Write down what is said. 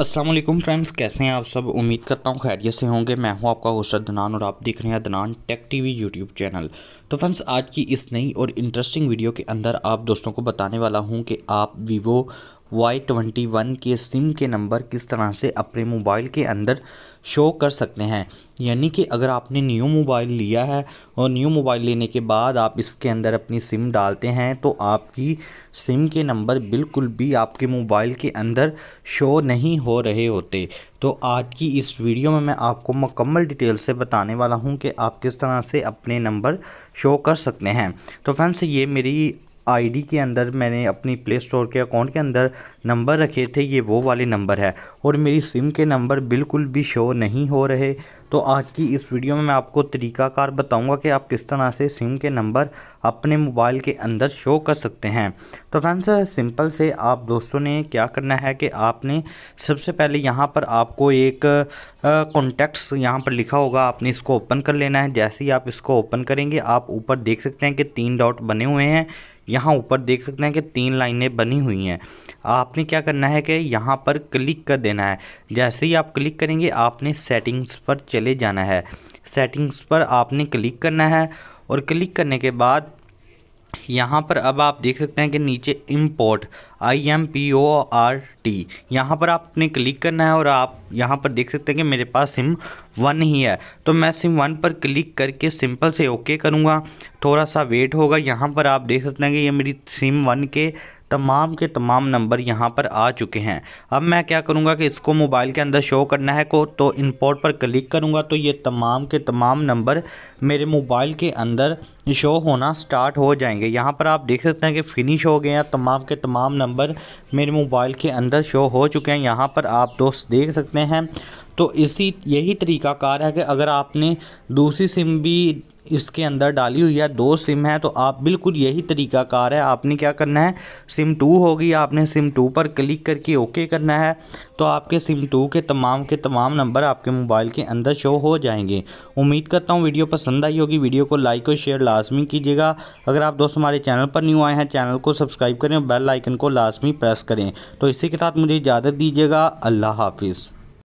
Aslam friends कैसे हैं आप सब उम्मीद करता हूँ खैरियत से होंगे मैं हूँ आपका होस्टर दनान और आप देख रहे हैं दनान टेक टीवी यूट्यूब चैनल तो फ्रेंड्स आज की इस नई और इंटरेस्टिंग वीडियो के अंदर आप दोस्तों को बताने वाला हूँ कि आप वीवो वाई ट्वेंटी वन के सिम के नंबर किस तरह से अपने मोबाइल के अंदर शो कर सकते हैं यानी कि अगर आपने न्यू मोबाइल लिया है और न्यू मोबाइल लेने के बाद आप इसके अंदर अपनी सिम डालते हैं तो आपकी सिम के नंबर बिल्कुल भी आपके मोबाइल के अंदर शो नहीं हो रहे होते तो आज की इस वीडियो में मैं आपको मुकम्मल डिटेल से बताने वाला हूँ कि आप किस तरह से अपने नंबर शो कर सकते हैं तो फ्रेंड्स ये मेरी आईडी के अंदर मैंने अपनी प्ले स्टोर के अकाउंट के अंदर नंबर रखे थे ये वो वाले नंबर है और मेरी सिम के नंबर बिल्कुल भी शो नहीं हो रहे तो आज की इस वीडियो में मैं आपको तरीकाकार बताऊंगा कि आप किस तरह से सिम के नंबर अपने मोबाइल के अंदर शो कर सकते हैं तो फ्रेंड्स सिंपल से आप दोस्तों ने क्या करना है कि आपने सबसे पहले यहाँ पर आपको एक कॉन्टैक्ट्स यहाँ पर लिखा होगा आपने इसको ओपन कर लेना है जैसे ही आप इसको ओपन करेंगे आप ऊपर देख सकते हैं कि तीन डॉट बने हुए हैं यहाँ ऊपर देख सकते हैं कि तीन लाइनें बनी हुई हैं आपने क्या करना है कि यहाँ पर क्लिक कर देना है जैसे ही आप क्लिक करेंगे आपने सेटिंग्स पर चले जाना है सेटिंग्स पर आपने क्लिक करना है और क्लिक करने के बाद यहाँ पर अब आप देख सकते हैं कि नीचे import I M P O R T यहाँ पर आपने क्लिक करना है और आप यहाँ पर देख सकते हैं कि मेरे पास सिम वन ही है तो मैं सिम वन पर क्लिक करके सिंपल से ओके करूँगा थोड़ा सा वेट होगा यहाँ पर आप देख सकते हैं कि ये मेरी सिम वन के तमाम के तमाम नंबर यहाँ पर आ चुके हैं अब मैं क्या करूँगा कि इसको मोबाइल के अंदर शो करना है को तो इंपोर्ट पर क्लिक करूँगा तो ये तमाम के तमाम नंबर मेरे मोबाइल के अंदर शो होना स्टार्ट हो जाएंगे यहाँ पर आप देख सकते हैं कि फ़िनिश हो गए हैं तमाम के तमाम नंबर मेरे मोबाइल के अंदर शो हो चुके हैं यहाँ पर आप दोस्त देख सकते हैं तो इसी यही तरीका कार है कि अगर आपने दूसरी सिम भी इसके अंदर डाली हुई है दो सिम है तो आप बिल्कुल यही तरीका कार है आपने क्या करना है सिम टू होगी आपने सिम टू पर क्लिक करके ओके करना है तो आपके सिम टू के तमाम के तमाम नंबर आपके मोबाइल के अंदर शो हो जाएंगे उम्मीद करता हूँ वीडियो पसंद आई होगी वीडियो को लाइक और शेयर लाजमी कीजिएगा अगर आप दोस्त हमारे चैनल पर न्यू आए हैं चैनल को सब्सक्राइब करें और बेल आइकन को लाजमी प्रेस करें तो इसी के साथ मुझे इजाज़त दीजिएगा अल्लाह हाफिज़